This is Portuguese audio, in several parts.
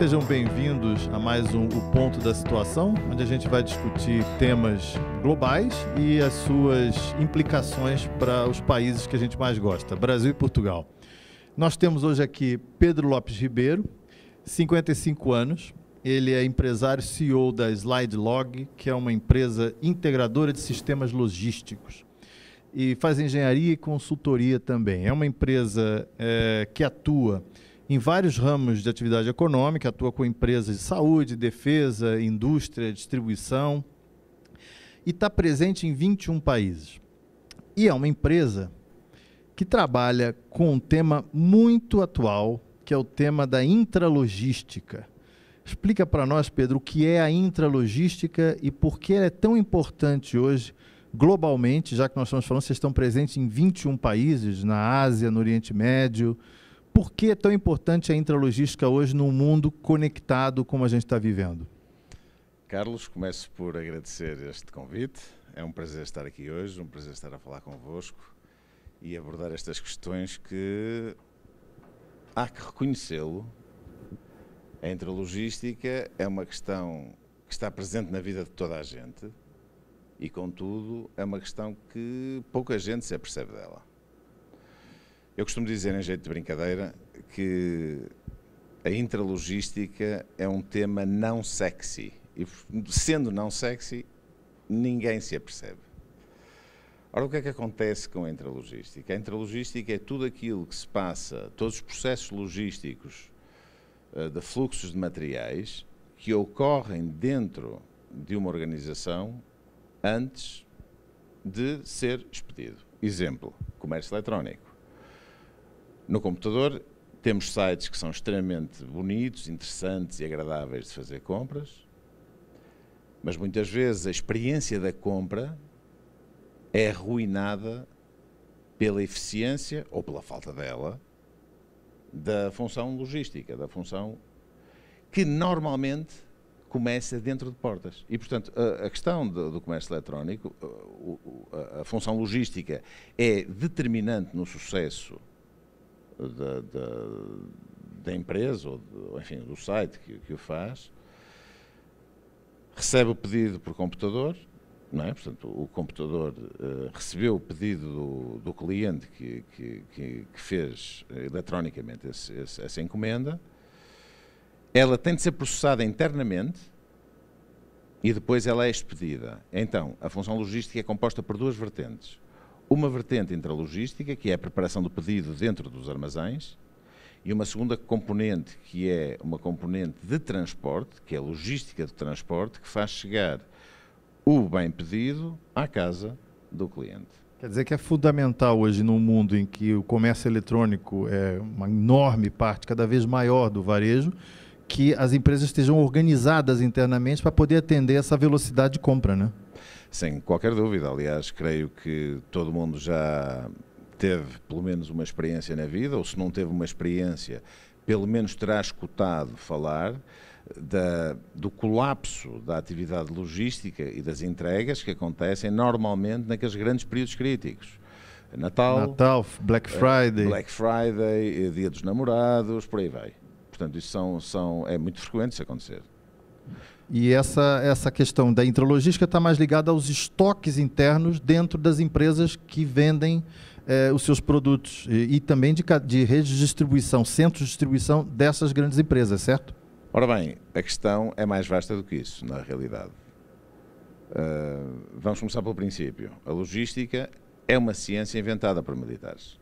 sejam bem-vindos a mais um O Ponto da Situação, onde a gente vai discutir temas globais e as suas implicações para os países que a gente mais gosta, Brasil e Portugal. Nós temos hoje aqui Pedro Lopes Ribeiro, 55 anos. Ele é empresário CEO da SlideLog, que é uma empresa integradora de sistemas logísticos e faz engenharia e consultoria também. É uma empresa é, que atua em vários ramos de atividade econômica, atua com empresas de saúde, defesa, indústria, distribuição e está presente em 21 países. E é uma empresa que trabalha com um tema muito atual, que é o tema da intralogística. Explica para nós, Pedro, o que é a intralogística e por que ela é tão importante hoje globalmente, já que nós estamos falando, vocês estão presentes em 21 países, na Ásia, no Oriente Médio, por que é tão importante a intralogística hoje num mundo conectado como a gente está vivendo? Carlos, começo por agradecer este convite. É um prazer estar aqui hoje, um prazer estar a falar convosco e abordar estas questões que há que reconhecê-lo. A intralogística é uma questão que está presente na vida de toda a gente e, contudo, é uma questão que pouca gente se apercebe dela. Eu costumo dizer, em jeito de brincadeira, que a intralogística é um tema não sexy. E sendo não sexy, ninguém se apercebe. Ora, o que é que acontece com a intralogística? A intralogística é tudo aquilo que se passa, todos os processos logísticos eh, de fluxos de materiais que ocorrem dentro de uma organização antes de ser expedido. Exemplo, comércio eletrónico. No computador temos sites que são extremamente bonitos, interessantes e agradáveis de fazer compras, mas muitas vezes a experiência da compra é arruinada pela eficiência ou pela falta dela da função logística, da função que normalmente começa dentro de portas. E, portanto, a, a questão do, do, comércio eletrónico, a, a, a função logística é determinante no sucesso da, da, da empresa, ou, enfim, do site que, que, o faz, recebe o pedido por computador, não é? portanto, o computador uh, recebeu o pedido do, do cliente que, que, que, fez eh, eletronicamente esse, esse, essa encomenda, ela tem de ser processada internamente e depois ela é expedida. Então, a função logística é composta por duas vertentes uma vertente entre a logística, que é a preparação do pedido dentro dos armazéns, e uma segunda componente, que é uma componente de transporte, que é a logística de transporte, que faz chegar o bem pedido à casa do cliente. Quer dizer que é fundamental hoje num mundo em que o comércio eletrônico é uma enorme parte, cada vez maior do varejo, que as empresas estejam organizadas internamente para poder atender essa velocidade de compra, né? Sem qualquer dúvida, aliás, creio que todo mundo já teve pelo menos uma experiência na vida, ou se não teve uma experiência, pelo menos terá escutado falar eh, da, do colapso da atividade logística e das entregas que acontecem normalmente naqueles grandes períodos críticos. Natal, Natal Black eh, Friday, Black Friday, eh, Dia dos Namorados, por aí vai. Portanto, isso são, são, é muito frequente isso acontecer. E essa, essa questão da intralogística está mais ligada aos estoques internos dentro das empresas que vendem eh, os seus produtos e, e também de, de redes de distribuição, centros de distribuição dessas grandes empresas, certo? Ora bem, a questão é mais vasta do que isso, na realidade. Uh, vamos começar pelo princípio. A logística é uma ciência inventada por militares.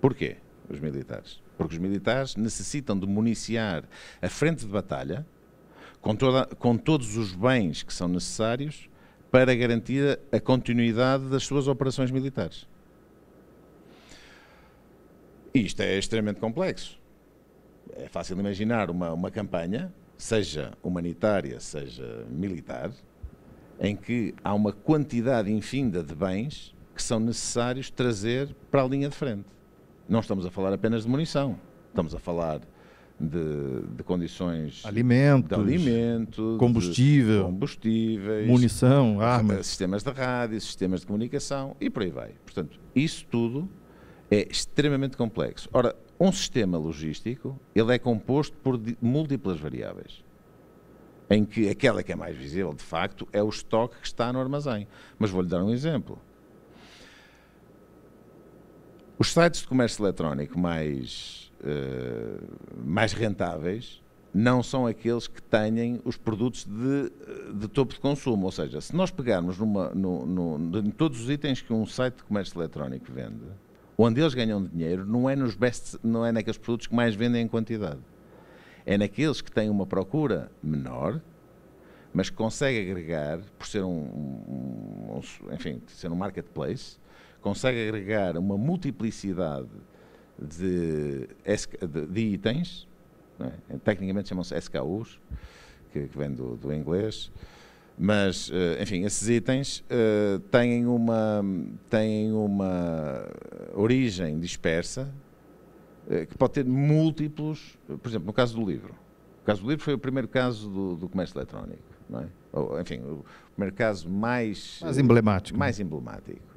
Porquê os militares? Porque os militares necessitam de municiar a frente de batalha com, toda, com todos os bens que são necessários para garantir a continuidade das suas operações militares. Isto é extremamente complexo. É fácil imaginar uma, uma campanha, seja humanitária, seja militar, em que há uma quantidade infinda de bens que são necessários trazer para a linha de frente. Não estamos a falar apenas de munição, estamos a falar de, de, condições alimentos, de alimento, combustível, de combustíveis, munição, eh, armas, sistemas de rádio, sistemas de comunicação e por aí vai. Portanto, isso tudo é extremamente complexo. Ora, um sistema logístico ele é composto por múltiplas variáveis. Em que aquela que é mais visível, de facto, é o estoque que está no armazém. Mas vou-lhe dar um exemplo. Os sites de comércio eletrónico mais eh, mais rentáveis não são aqueles que têm os produtos de, eh, de, topo de consumo. Ou seja, se nós pegarmos numa, no, no, em todos os itens que um site de comércio eletrónico vende, onde eles ganham dinheiro não é, nos best, não é naqueles produtos que mais vendem em quantidade. É naqueles que têm uma procura menor, mas que consegue agregar, por ser um, um, um enfim, ser um marketplace, consegue agregar uma multiplicidade de, de, de itens, é? tecnicamente chamam-se SKUs, que, que vem do, do inglês, mas, eh, enfim, esses itens uh, têm uma, têm uma origem dispersa uh, que pode ter múltiplos, por exemplo, no caso do livro. O caso do livro foi o primeiro caso do, do comércio eletrónico, não é? Ou, enfim, o primeiro caso mais... Mais emblemático. Mais né? emblemático.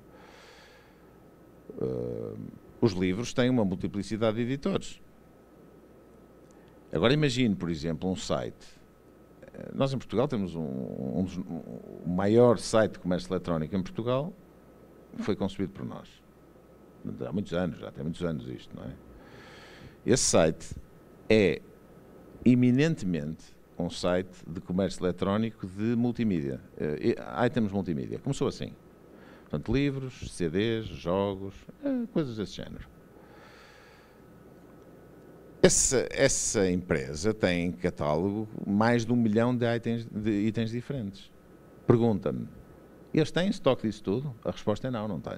Uh, os livros têm uma multiplicidade de editores. Agora imagine, por exemplo, um site. Eh, nós em Portugal temos um, um, dos, um, maior site de comércio eletrónico em Portugal, foi concebido por nós. Há muitos anos, já tem muitos anos isto, não é? Esse site é eminentemente um site de comércio eletrónico de multimídia, uh, eh, itens ah, multimídia. Começou assim. Portanto, livros, CDs, jogos, eh, coisas desse género. Essa, essa empresa tem em catálogo mais de um milhão de itens, de itens diferentes. Pergunta-me, eles têm estoque disso tudo? A resposta é não, não têm.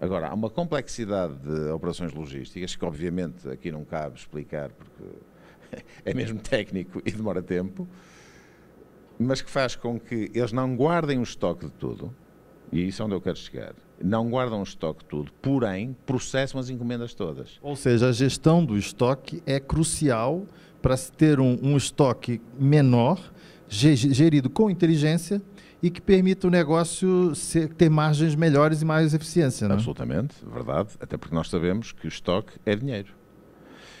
Agora, há uma complexidade de operações logísticas que, obviamente, aqui não cabe explicar porque é mesmo técnico e demora tempo, mas que faz com que eles não guardem o estoque de tudo, e isso é onde eu quero chegar. Não guardam o estoque tudo, porém processam as encomendas todas. Ou seja, a gestão do estoque é crucial para se ter um, um estoque menor, gerido com inteligência e que permita o negócio ser, ter margens melhores e mais eficiência. Não? É? Absolutamente, verdade. Até porque nós sabemos que o estoque é dinheiro.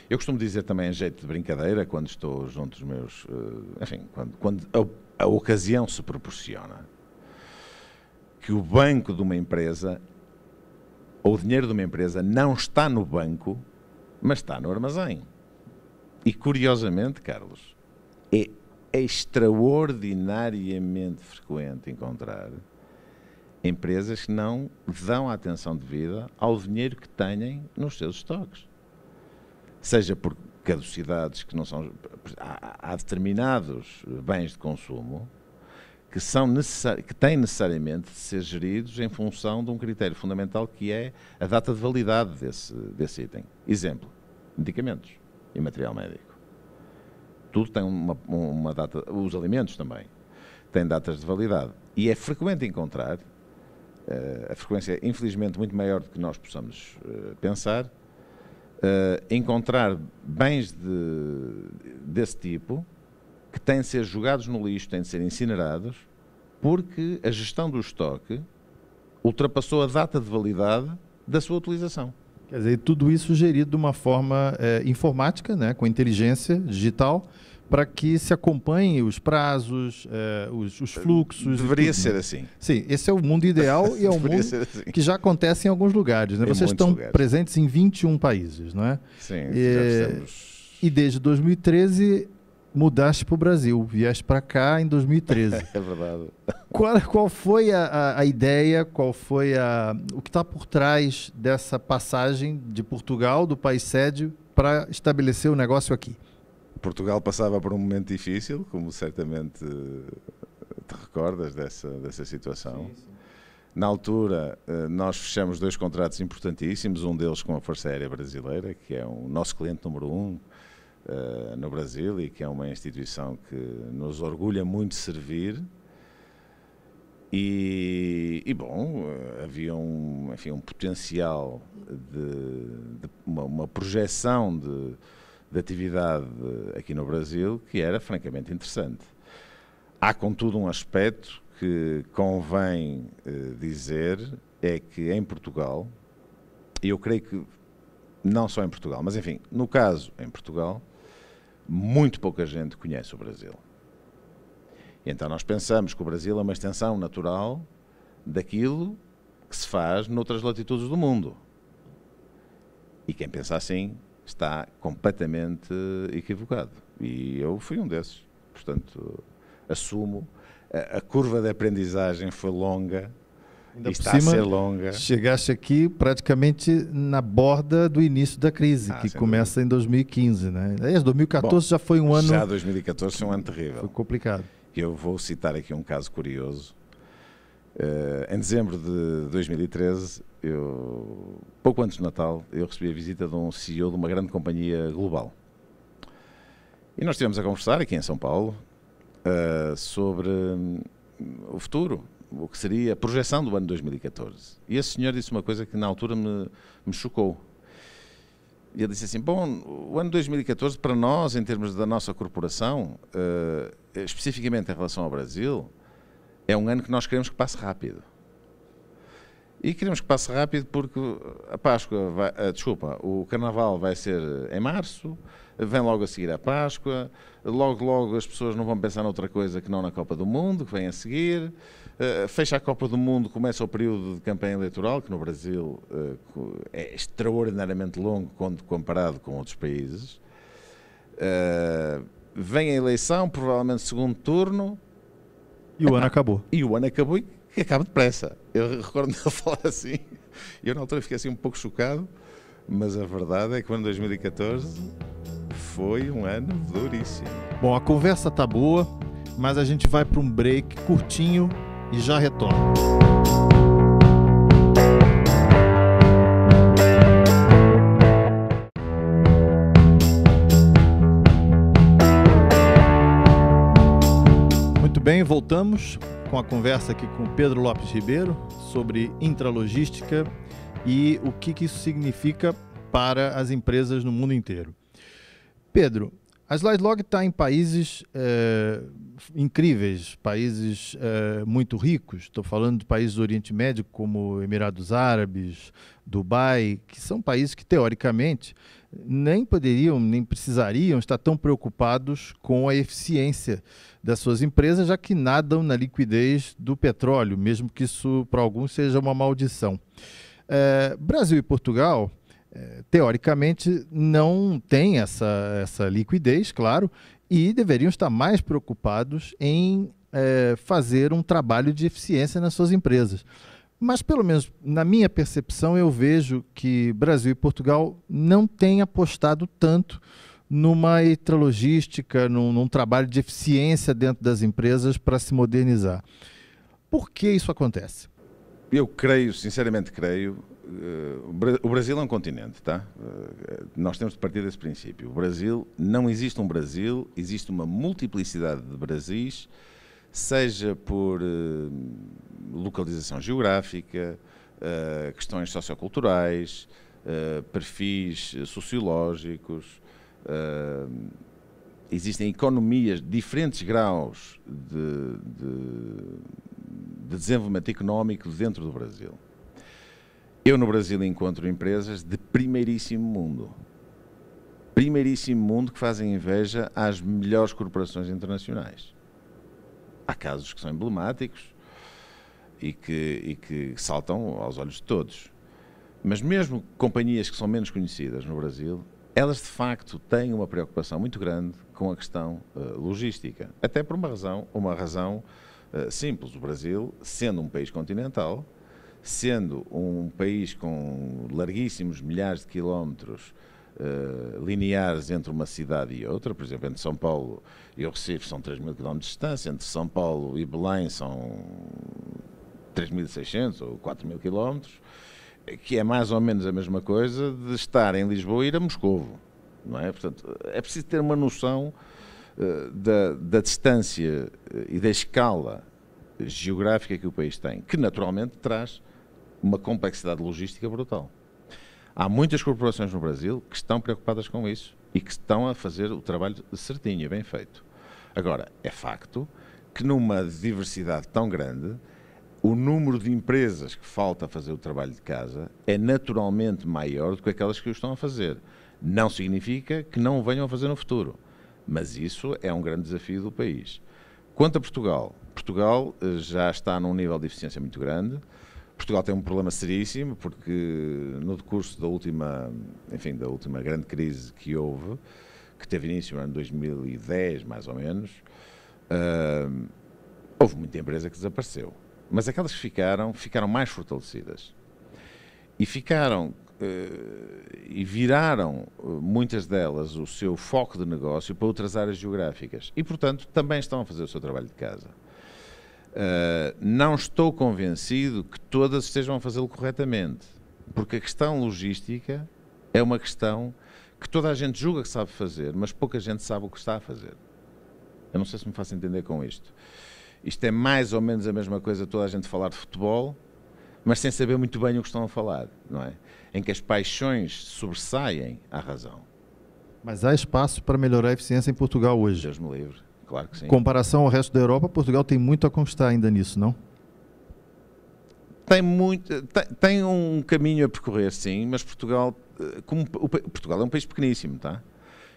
Eu costumo dizer também, em jeito de brincadeira, quando estou junto dos meus. Eh, enfim, quando, quando a, a ocasião se proporciona que o banco de uma empresa, ou o dinheiro de uma empresa, não está no banco, mas está no armazém. E curiosamente, Carlos, é extraordinariamente frequente encontrar empresas que não dão a atenção devida ao dinheiro que têm nos seus estoques. Seja por caducidades que não são. Há, há determinados bens de consumo que, são necessari que têm necessariamente de ser geridos em função de um critério fundamental que é a data de validade desse, desse item. Exemplo, medicamentos e material médico. Tudo tem uma, uma data, os alimentos também têm datas de validade. E é frequente encontrar, uh, a frequência é infelizmente muito maior do que nós possamos uh, pensar, uh, encontrar bens de, desse tipo que têm de ser jogados no lixo, têm de ser incinerados, porque a gestão do estoque ultrapassou a data de validade da sua utilização. Quer dizer, tudo isso gerido de uma forma é, informática, né, com inteligência digital, para que se acompanhem os prazos, eh, os, os, fluxos. Deveria ser assim. Sim, esse é o mundo ideal e é um mundo assim. que já acontece em alguns lugares. Né? Em Vocês estão lugares. presentes em 21 países, não é? Sim, e, eh, já estamos. E desde 2013 mudaste para o Brasil, vieste para cá em 2013. é verdade. Qual, qual foi a, a, a ideia, qual foi a, o que está por trás dessa passagem de Portugal, do país sede, para estabelecer o negócio aqui? Portugal passava por um momento difícil, como certamente eh, te recordas dessa, dessa situação. Sim, sim. Na altura, eh, nós fechamos dois contratos importantíssimos, um deles com a Força Aérea Brasileira, que é o nosso cliente número um, eh, no Brasil e que é uma instituição que nos orgulha muito servir. E, e bom, eh, havia um, enfim, um potencial de, de uma, uma, projeção de, de atividade aqui no Brasil que era francamente interessante. Há, contudo, um aspecto que convém eh, dizer é que em Portugal, e eu creio que não só em Portugal, mas enfim, no caso em Portugal, muito pouca gente conhece o Brasil. então nós pensamos que o Brasil é uma extensão natural daquilo que se faz noutras latitudes do mundo. E quem pensa assim está completamente equivocado. E eu fui um desses. Portanto, assumo. a curva de aprendizagem foi longa Ainda está por cima, a ser longa. Chegaste aqui praticamente na borda do início da crise, ah, que começa dúvida. em 2015, né? É, 2014 Bom, já foi um ano. Já 2014 foi um ano terrível. Foi complicado. Eu vou citar aqui um caso curioso. Uh, em dezembro de 2013, eu, pouco antes do Natal, eu recebi a visita de um CEO de uma grande companhia global. E nós estivemos a conversar aqui em São Paulo uh, sobre um, o futuro o que seria a projeção do ano 2014. E esse senhor disse uma coisa que na altura me, me chocou. Ele disse assim: Bom, o ano 2014 para nós, em termos da nossa corporação, uh, especificamente em relação ao Brasil, é um ano que nós queremos que passe rápido. E queremos que passe rápido porque a Páscoa, vai, eh, desculpa, o Carnaval vai ser em março, vem logo a seguir a Páscoa, logo logo as pessoas não vão pensar noutra coisa que não na Copa do Mundo, que vem a seguir, uh, fecha a Copa do Mundo, começa o período de campanha eleitoral, que no Brasil uh, é extraordinariamente longo quando comparado com outros países. Uh, vem a eleição, provavelmente segundo turno. E o ano acabou. E o ano acabou e acaba depressa. Eu recordo-me a falar assim, e eu na altura fiquei assim um pouco chocado, mas a verdade é que o ano 2014 foi um ano duríssimo. Bom, a conversa tá boa, mas a gente vai para um break curtinho e já retorna. Muito bem, voltamos com a conversa aqui com Pedro Lopes Ribeiro sobre intralogística e o que, que isso significa para as empresas no mundo inteiro. Pedro, a SlideLog está em países é, incríveis, países é, muito ricos. Estou falando de países do Oriente Médio, como Emirados Árabes, Dubai, que são países que, teoricamente, nem poderiam, nem precisariam estar tão preocupados com a eficiência das suas empresas, já que nadam na liquidez do petróleo, mesmo que isso para alguns seja uma maldição. É, Brasil e Portugal, é, teoricamente, não têm essa, essa liquidez, claro, e deveriam estar mais preocupados em é, fazer um trabalho de eficiência nas suas empresas. Mas, pelo menos na minha percepção, eu vejo que Brasil e Portugal não têm apostado tanto numa etralogística, num, num trabalho de eficiência dentro das empresas para se modernizar. Por que isso acontece? Eu creio, sinceramente creio, eh, o Brasil é um continente, tá? Eh, nós temos de partir desse princípio. O Brasil, não existe um Brasil, existe uma multiplicidade de Brasis seja por eh, localização geográfica, eh, questões socioculturais, eh, perfis sociológicos. existem economias, diferentes graus de, de, de desenvolvimento económico dentro do Brasil. Eu no Brasil encontro empresas de primeiríssimo mundo. Primeiríssimo mundo que fazem inveja às melhores corporações internacionais há casos que são emblemáticos e que, e que saltam aos olhos de todos. Mas mesmo companhias que são menos conhecidas no Brasil, elas de facto têm uma preocupação muito grande com a questão uh, logística. Até por uma razão, uma razão uh, simples. O Brasil, sendo um país continental, sendo um país com larguíssimos milhares de quilómetros eh, lineares entre uma cidade e outra, por exemplo, entre São Paulo e o Recife são 3 mil quilómetros de distância, entre São Paulo e Belém são 3.600 ou 4 mil quilómetros, eh, que é mais ou menos a mesma coisa de estar em Lisboa e ir a Moscovo. Não é? Portanto, é preciso ter uma noção eh, da, da distância e da escala geográfica que o país tem, que naturalmente traz uma complexidade logística brutal. Há muitas corporações no Brasil que estão preocupadas com isso e que estão a fazer o trabalho certinho, bem feito. Agora, é facto que numa diversidade tão grande, o número de empresas que falta fazer o trabalho de casa é naturalmente maior do que aquelas que o estão a fazer. Não significa que não o venham a fazer no futuro, mas isso é um grande desafio do país. Quanto a Portugal, Portugal eh, já está num nível de eficiência muito grande. Portugal tem um problema seríssimo porque no decurso da última, enfim, da última grande crise que houve, que teve início no ano 2010 mais ou menos, uh, houve muita empresa que desapareceu, mas aquelas que ficaram ficaram mais fortalecidas e ficaram uh, e viraram hum, muitas delas o seu foco de negócio para outras áreas geográficas e portanto também estão a fazer o seu trabalho de casa. Ah, não estou convencido que todas estejam a fazê-lo corretamente, porque a questão logística é uma questão que toda a gente julga que sabe fazer, mas pouca gente sabe o que está a fazer. Eu não sei se me faço entender com isto. Isto é mais ou menos a mesma coisa toda a gente falar de futebol, mas sem saber muito bem o que estão a falar, não é? Em que as paixões sobressaem à razão. Mas há espaço para melhorar a eficiência em Portugal hoje. Deus me livre claro que sim. Comparação ao resto da Europa, Portugal tem muito a conquistar ainda nisso, não? Tem, muito, tem, tem um caminho a percorrer, sim, mas Portugal, eh, como, Portugal é um país pequeníssimo, tá?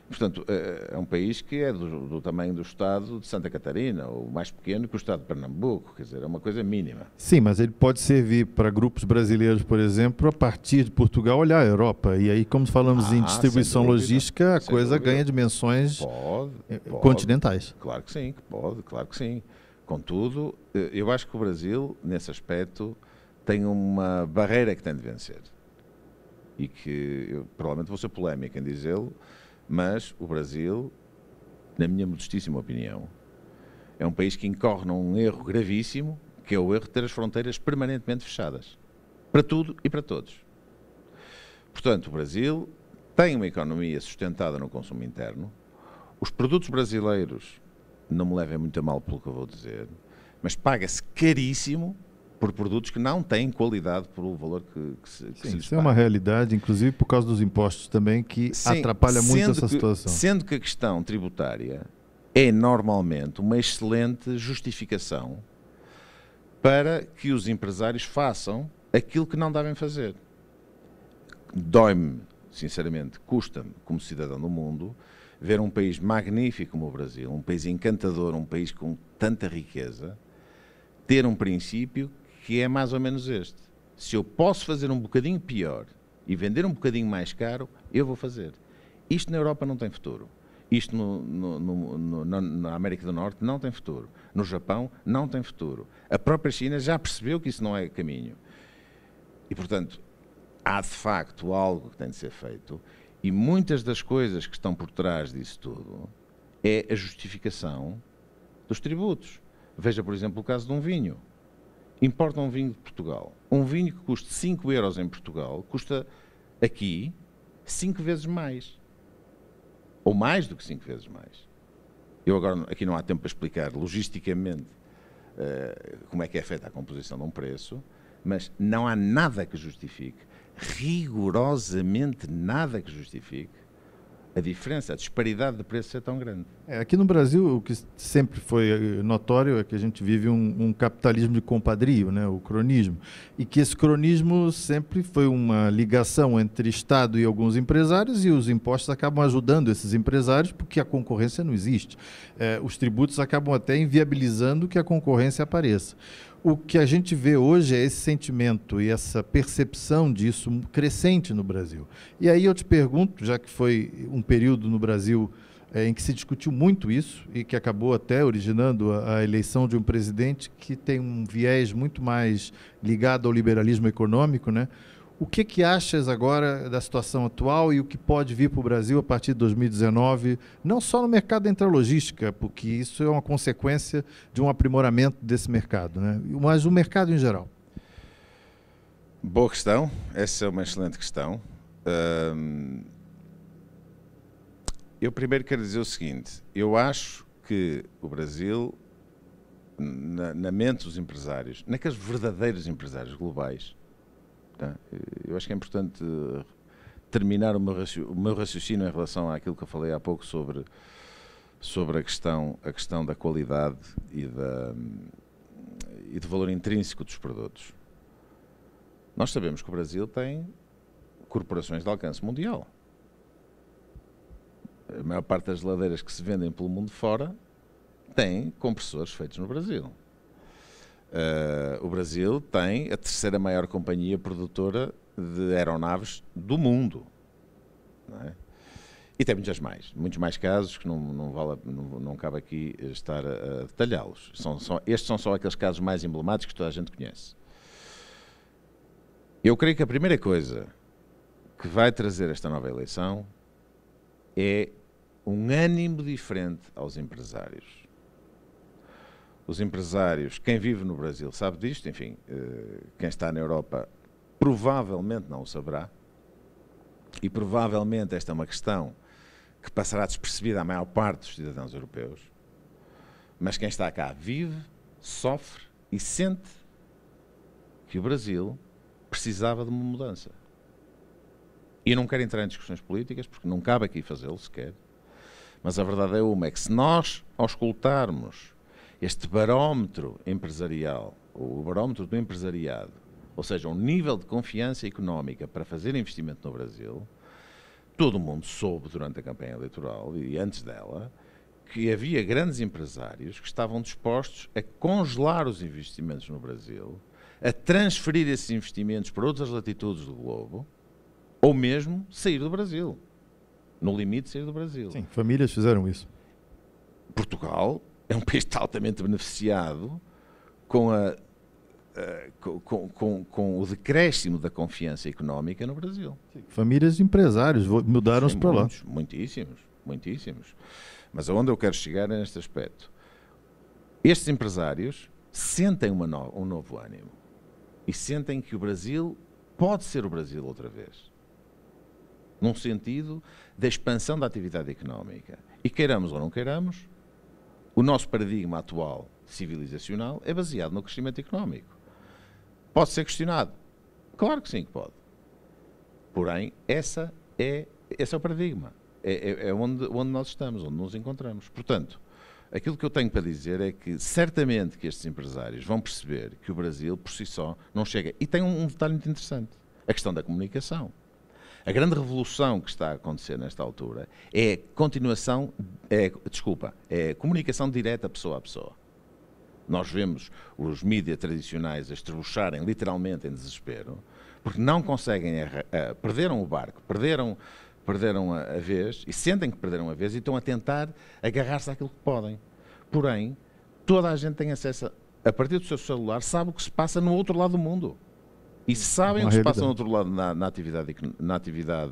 Portanto, é, é um país que é do, do, tamanho do Estado de Santa Catarina, ou mais pequeno que o Estado de Pernambuco, quer dizer, é uma coisa mínima. Sim, mas ele pode servir para grupos brasileiros, por exemplo, a partir de Portugal olhar a Europa. E aí, como falamos ah, em distribuição logística, a coisa dúvida. ganha dimensões pode, eh, pode, continentais. Claro que sim, pode, claro que sim. Contudo, eh, eu acho que o Brasil, nesse aspecto, tem uma barreira que tem de vencer. E que eu, provavelmente vou ser polémico em dizê-lo, mas o Brasil, na minha modestíssima opinião, é um país que incorre num erro gravíssimo, que é o erro de ter as fronteiras permanentemente fechadas. Para tudo e para todos. Portanto, o Brasil tem uma economia sustentada no consumo interno. Os produtos brasileiros, não me levem muito a mal pelo que eu vou dizer, mas paga-se caríssimo por produtos que não têm qualidade pelo valor que, que se, que Sim, se Isso é uma realidade, inclusive por causa dos impostos também, que Sim, atrapalha muito essa que, situação. Sendo que a questão tributária é normalmente uma excelente justificação para que os empresários façam aquilo que não devem fazer. Dói-me, sinceramente, custa-me, como cidadão do mundo, ver um país magnífico como o Brasil, um país encantador, um país com tanta riqueza, ter um princípio que é mais ou menos este. Se eu posso fazer um bocadinho pior e vender um bocadinho mais caro, eu vou fazer. Isto na Europa não tem futuro. Isto no, no, no, no, na América do Norte não tem futuro. No Japão não tem futuro. A própria China já percebeu que isso não é caminho. E, portanto, há de facto algo que tem de ser feito. E muitas das coisas que estão por trás disso tudo é a justificação dos tributos. Veja, por exemplo, o caso de um vinho importa um vinho de Portugal. Um vinho que custa 5 euros em Portugal custa aqui 5 vezes mais. Ou mais do que 5 vezes mais. Eu agora aqui não há tempo para explicar logisticamente uh, como é que é feita a composição de um preço, mas não há nada que justifique, rigorosamente nada que justifique, a diferença, a disparidade de preços é tão grande. É, aqui no Brasil, o que sempre foi eh, notório é que a gente vive um, um, capitalismo de compadrio, né, o cronismo, e que esse cronismo sempre foi uma ligação entre Estado e alguns empresários, e os impostos acabam ajudando esses empresários porque a concorrência não existe. É, os tributos acabam até inviabilizando que a concorrência apareça o que a gente vê hoje é esse sentimento e essa percepção disso crescente no Brasil. E aí eu te pergunto, já que foi um período no Brasil é, em que se discutiu muito isso e que acabou até originando a, a, eleição de um presidente que tem um viés muito mais ligado ao liberalismo econômico, né? O que, que achas agora da situação atual e o que pode vir para o Brasil a partir de 2019, não só no mercado da intralogística, porque isso é uma consequência de um aprimoramento desse mercado, né? mas o mercado em geral? Boa questão, essa é uma excelente questão. eu primeiro quero dizer o seguinte: eu acho que o Brasil, na, na mente dos empresários, naqueles verdadeiros empresários globais, Tá? Eh, eu acho que é importante eh, terminar o meu, raciocínio em relação àquilo que eu falei há pouco sobre, sobre a, questão, a questão da qualidade e, da, e do valor intrínseco dos produtos. Nós sabemos que o Brasil tem corporações de alcance mundial. A maior parte das geladeiras que se vendem pelo mundo fora têm compressores feitos no Brasil. Uh, o Brasil tem a terceira maior companhia produtora de aeronaves do mundo. É? E tem muitas mais, muitos mais casos que não, não, vale, não, não cabe aqui estar a, a detalhá-los. São, são, estes são só aqueles casos mais emblemáticos que toda a gente conhece. Eu creio que a primeira coisa que vai trazer esta nova eleição é um ânimo diferente aos empresários os empresários, quem vive no Brasil sabe disto, enfim, eh, quem está na Europa provavelmente não o saberá, e provavelmente esta é uma questão que passará despercebida à maior parte dos cidadãos europeus, mas quem está cá vive, sofre e sente que o Brasil precisava de uma mudança. E não quero entrar em discussões políticas, porque não cabe aqui fazê-lo sequer, mas a verdade é uma, é que se nós auscultarmos este barómetro empresarial, o barómetro do empresariado, ou seja, um nível de confiança económica para fazer investimento no Brasil, todo o mundo soube durante a campanha eleitoral e antes dela que havia grandes empresários que estavam dispostos a congelar os investimentos no Brasil, a transferir esses investimentos para outras latitudes do globo, ou mesmo sair do Brasil. No limite, sair do Brasil. Sim, famílias fizeram isso. Portugal é um país altamente beneficiado com, a, eh, com, com, com, o decréscimo da confiança económica no Brasil. Sim. Famílias e empresários mudaram-se para lá. Muitíssimos, muitíssimos. Mas aonde eu quero chegar é neste aspecto. Estes empresários sentem no, um novo ânimo e sentem que o Brasil pode ser o Brasil outra vez. Num sentido da expansão da atividade económica. E queiramos ou não queiramos, o nosso paradigma atual civilizacional é baseado no crescimento económico. Pode ser questionado? Claro que sim que pode. Porém, essa é, esse é o paradigma. É, é, é onde, onde nós estamos, onde nos encontramos. Portanto, aquilo que eu tenho para dizer é que certamente que estes empresários vão perceber que o Brasil, por si só, não chega. E tem um, um detalhe muito interessante: a questão da comunicação. A grande revolução que está a acontecer nesta altura é continuação, é, desculpa, é comunicação direta pessoa a pessoa. Nós vemos os mídias tradicionais a estrebucharem literalmente em desespero, porque não conseguem, errar, eh, perderam o barco, perderam, perderam a, a vez, e sentem que perderam a vez, e estão a tentar agarrar-se àquilo que podem. Porém, toda a gente tem acesso, a, a partir do seu celular, sabe o que se passa no outro lado do mundo e sabem o que se passa no outro lado na, na atividade, na atividade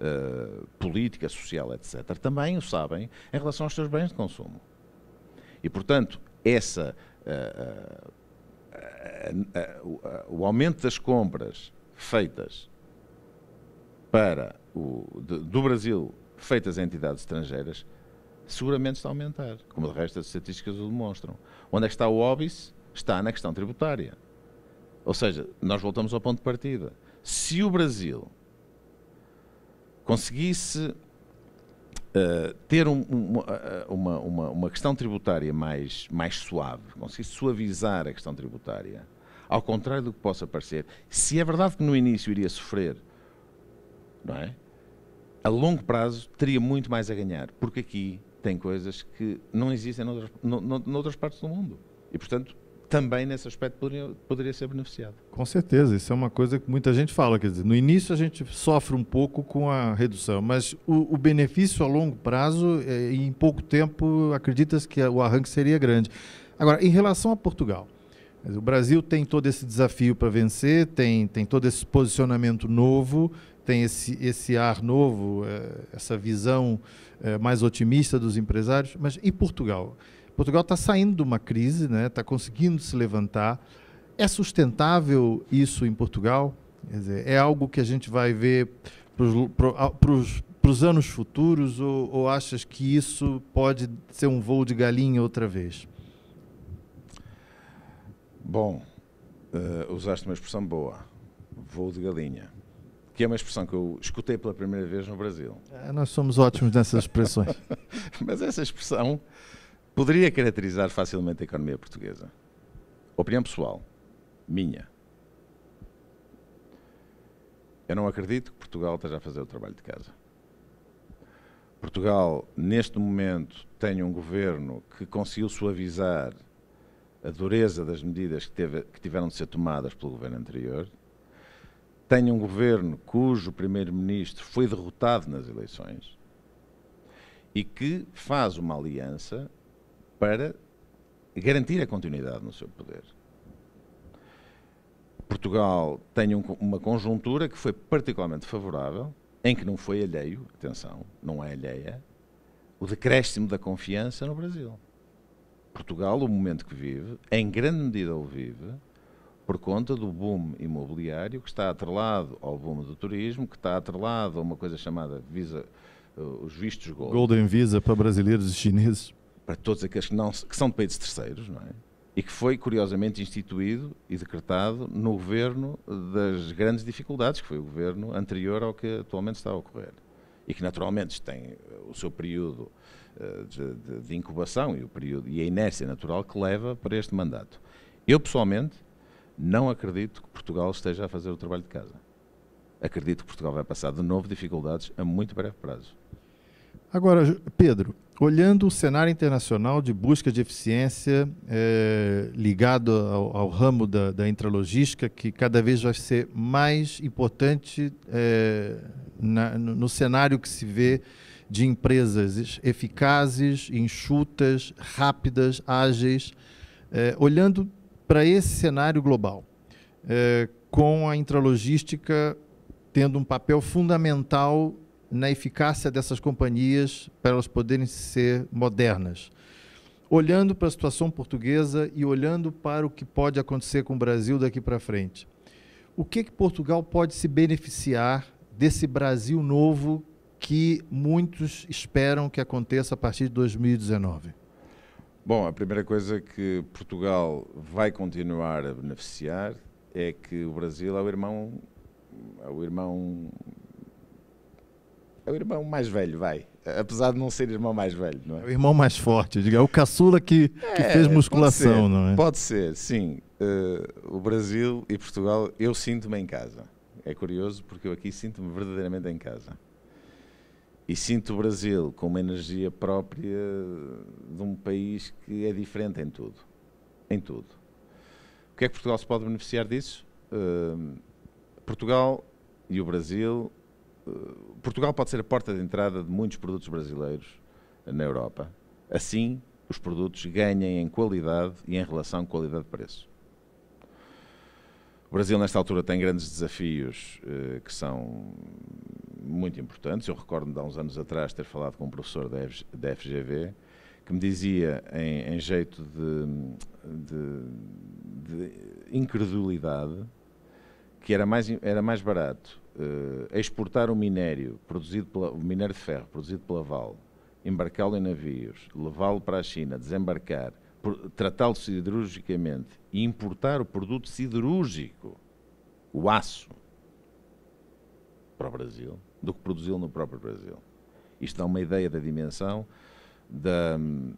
uh, política, social, etc. Também o sabem em relação aos seus bens de consumo. E, portanto, essa, uh, uh, o aumento das compras feitas para o, de, do Brasil, feitas a entidades estrangeiras, seguramente está a aumentar, como de resto as estatísticas o demonstram. Onde é que está o óbice? Está na questão tributária ou seja, nós voltamos ao ponto de partida. Se o Brasil conseguisse uh, ter um, eh, uma, uma, uma, questão tributária mais, mais suave, conseguisse suavizar a questão tributária, ao contrário do que possa parecer, se é verdade que no início iria sofrer, não é? A longo prazo teria muito mais a ganhar, porque aqui tem coisas que não existem noutras, noutras partes do mundo. E, portanto, também nesse aspecto poderia, poderia, ser beneficiado. Com certeza, isso é uma coisa que muita gente fala, quer dizer, no início a gente sofre um pouco com a redução, mas o, o benefício a longo prazo, é, em pouco tempo, acreditas que o arranque seria grande. Agora, em relação a Portugal, o Brasil tem todo esse desafio para vencer, tem, tem todo esse posicionamento novo, tem esse, esse ar novo, é, essa visão é, mais otimista dos empresários, mas e Portugal? Portugal está saindo de uma crise, está né? Tá conseguindo se levantar. É sustentável isso em Portugal? Dizer, é algo que a gente vai ver para os anos futuros ou, ou achas que isso pode ser um voo de galinha outra vez? Bom, uh, usaste uma expressão boa, voo de galinha, que é uma expressão que eu escutei pela primeira vez no Brasil. É, nós somos ótimos nessas expressões. Mas essa expressão poderia caracterizar facilmente a economia portuguesa? Opinião pessoal, minha. Eu não acredito que Portugal esteja a fazer o trabalho de casa. Portugal, neste momento, tem um governo que conseguiu suavizar a dureza das medidas que, teve, que tiveram de ser tomadas pelo governo anterior. Tem um governo cujo primeiro-ministro foi derrotado nas eleições e que faz uma aliança para garantir a continuidade no seu poder. Portugal tem um, uma conjuntura que foi particularmente favorável, em que não foi alheio, atenção, não é alheia, o decréscimo da confiança no Brasil. Portugal, o momento que vive, em grande medida o vive por conta do boom imobiliário que está atrelado ao boom do turismo, que está atrelado a uma coisa chamada visa, eh, os vistos gold. Golden Visa para brasileiros e chineses para todos aqueles que, não, que são de países terceiros, não é? e que foi curiosamente instituído e decretado no governo das grandes dificuldades, que foi o governo anterior ao que atualmente está a ocorrer. E que naturalmente tem eh, o seu período eh, de, de incubação e, o período, e a inércia natural que leva para este mandato. Eu pessoalmente não acredito que Portugal esteja a fazer o trabalho de casa. Acredito que Portugal vai passar de novo dificuldades a muito breve prazo. Agora, Pedro, Olhando o cenário internacional de busca de eficiência é, ligado ao, ao, ramo da, da intralogística, que cada vez vai ser mais importante é, na, no cenário que se vê de empresas eficazes, enxutas, rápidas, ágeis, é, olhando para esse cenário global, é, com a intralogística tendo um papel fundamental na eficácia dessas companhias para elas poderem ser modernas. Olhando para a situação portuguesa e olhando para o que pode acontecer com o Brasil daqui para frente, o que, que Portugal pode se beneficiar desse Brasil novo que muitos esperam que aconteça a partir de 2019? Bom, a primeira coisa que Portugal vai continuar a beneficiar é que o Brasil é o irmão, é o irmão é o irmão mais velho, vai. Apesar de não ser irmão mais velho, não é? é o irmão mais forte, diga. É o caçula que, é, que fez musculação, ser, não é? Pode ser, sim. Uh, o Brasil e Portugal, eu sinto-me em casa. É curioso porque eu aqui sinto-me verdadeiramente em casa. E sinto o Brasil com uma energia própria de um país que é diferente em tudo. Em tudo. O que é que Portugal se pode beneficiar disso? Uh, Portugal e o Brasil eh, Portugal pode ser a porta de entrada de muitos produtos brasileiros na Europa. Assim, os produtos ganhem em qualidade e em relação qualidade-preço. O Brasil, nesta altura, tem grandes desafios eh, que são muito importantes. Eu recordo-me, há uns anos atrás, ter falado com um professor da, da FGV que me dizia, em, em jeito de, de, de incredulidade, que era mais, era mais barato eh, exportar o minério, produzido pela, minério de ferro produzido pela Val, embarcá-lo em navios, levá-lo para a China, desembarcar, tratá-lo siderurgicamente e importar o produto siderúrgico, o aço, para o Brasil, do que produzi-lo no próprio Brasil. Isto dá uma ideia da dimensão da, hum,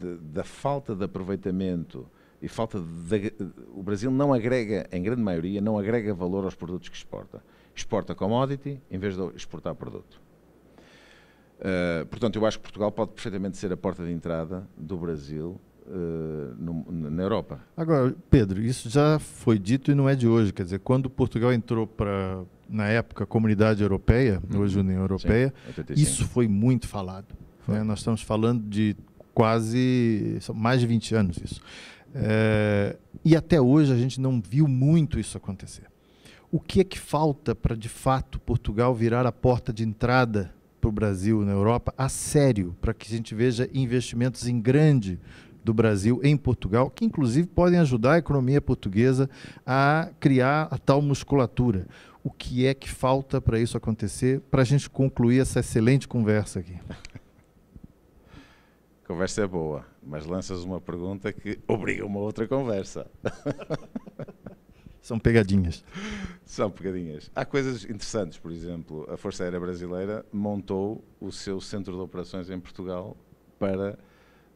da, da falta de aproveitamento e falta de, o Brasil não agrega, em grande maioria, não agrega valor aos produtos que exporta. Exporta commodity em vez de exportar produto. Uh, portanto, eu acho que Portugal pode perfeitamente ser a porta de entrada do Brasil Uh, no, na Europa. Agora, Pedro, isso já foi dito e não é de hoje. Quer dizer, quando Portugal entrou para, na época, Comunidade Europeia, uhum. hoje União Europeia, Sim, isso foi muito falado. Foi. Né? Nós estamos falando de quase mais de 20 anos isso. É, e até hoje a gente não viu muito isso acontecer. O que é que falta para, de fato, Portugal virar a porta de entrada para o Brasil na Europa a sério, para que a gente veja investimentos em grande do Brasil em Portugal, que inclusive podem ajudar a economia portuguesa a criar a tal musculatura. O que é que falta para isso acontecer, para a gente concluir essa excelente conversa aqui? A conversa é boa, mas lanças uma pergunta que obriga uma outra conversa. São pegadinhas. São pegadinhas. Há coisas interessantes, por exemplo, a Força Aérea Brasileira montou o seu centro de operações em Portugal para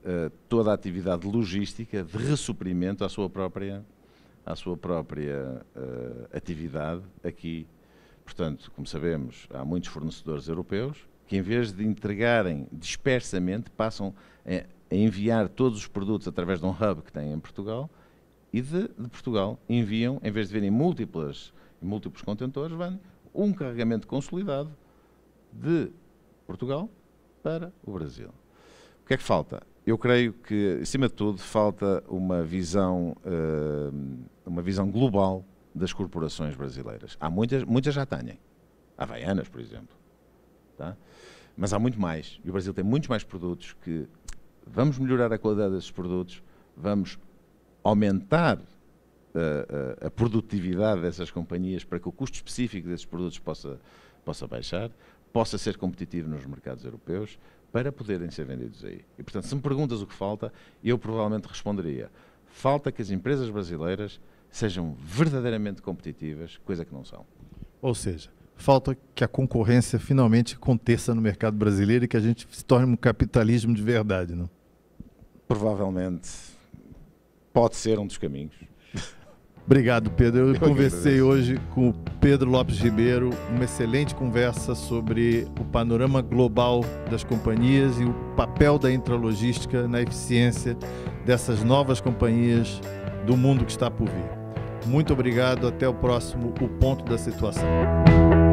uh, toda a atividade logística de ressuprimento à sua própria, à sua própria uh, atividade aqui. Portanto, como sabemos, há muitos fornecedores europeus que em vez de entregarem dispersamente, passam a enviar todos os produtos através de um hub que têm em Portugal e de, de Portugal enviam, em vez de verem múltiplas, múltiplos contentores, vêm um carregamento consolidado de Portugal para o Brasil. O que é que falta? Eu creio que, acima de tudo, falta uma visão, eh, uma visão global das corporações brasileiras. Há muitas, muitas já têm. Havaianas, por exemplo. Tá? Mas há muito mais. E o Brasil tem muitos mais produtos que vamos melhorar a qualidade desses produtos, vamos aumentar a, eh, a, eh, a, produtividade dessas companhias para que o custo específico desses produtos possa, possa baixar, possa ser competitivo nos mercados europeus, para poderem ser vendidos aí. E, portanto, se me perguntas o que falta, eu provavelmente responderia: falta que as empresas brasileiras sejam verdadeiramente competitivas, coisa que não são. Ou seja, Falta que a concorrência finalmente aconteça no mercado brasileiro e que a gente se torne um capitalismo de verdade, não? Provavelmente. Pode ser um dos caminhos. Obrigado, Pedro. Eu, Eu conversei hoje com o Pedro Lopes Ribeiro, uma excelente conversa sobre o panorama global das companhias e o papel da intralogística na eficiência dessas novas companhias do mundo que está por vir. Muito obrigado, até o próximo O Ponto da Situação.